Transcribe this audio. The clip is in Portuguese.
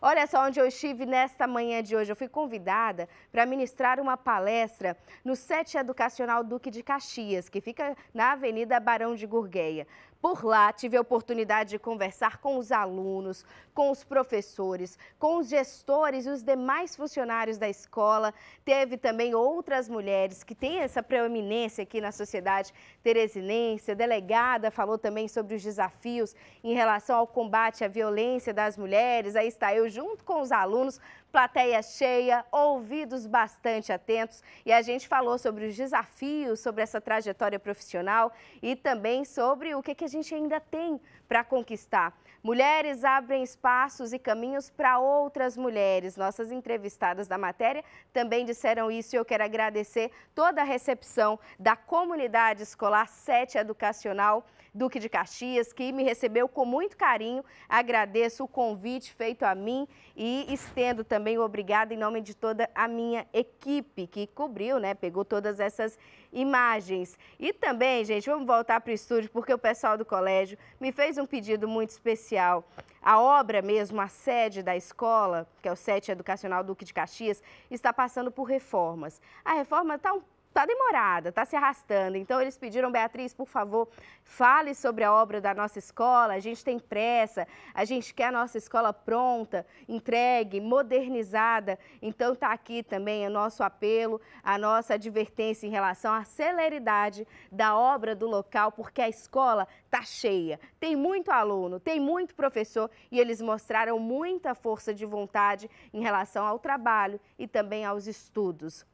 Olha só onde eu estive nesta manhã de hoje. Eu fui convidada para ministrar uma palestra no Sete Educacional Duque de Caxias, que fica na Avenida Barão de Gurgueia. Por lá, tive a oportunidade de conversar com os alunos, com os professores, com os gestores e os demais funcionários da escola. Teve também outras mulheres que têm essa preeminência aqui na sociedade teresinense. A delegada falou também sobre os desafios em relação ao combate à violência das mulheres. Aí está eu junto com os alunos, plateia cheia, ouvidos bastante atentos. E a gente falou sobre os desafios, sobre essa trajetória profissional e também sobre o que, que a gente ainda tem para conquistar. Mulheres abrem espaços e caminhos para outras mulheres. Nossas entrevistadas da matéria também disseram isso e eu quero agradecer toda a recepção da comunidade escolar 7 Educacional Duque de Caxias, que me recebeu com muito carinho. Agradeço o convite feito a mim e estendo também o obrigado em nome de toda a minha equipe que cobriu, né? Pegou todas essas imagens. E também, gente, vamos voltar para o estúdio porque o pessoal do colégio me fez um pedido muito especial. A obra mesmo, a sede da escola, que é o Sete Educacional Duque de Caxias, está passando por reformas. A reforma está um está demorada, está se arrastando. Então, eles pediram, Beatriz, por favor, fale sobre a obra da nossa escola. A gente tem pressa, a gente quer a nossa escola pronta, entregue, modernizada. Então, está aqui também o nosso apelo, a nossa advertência em relação à celeridade da obra do local, porque a escola está cheia. Tem muito aluno, tem muito professor e eles mostraram muita força de vontade em relação ao trabalho e também aos estudos.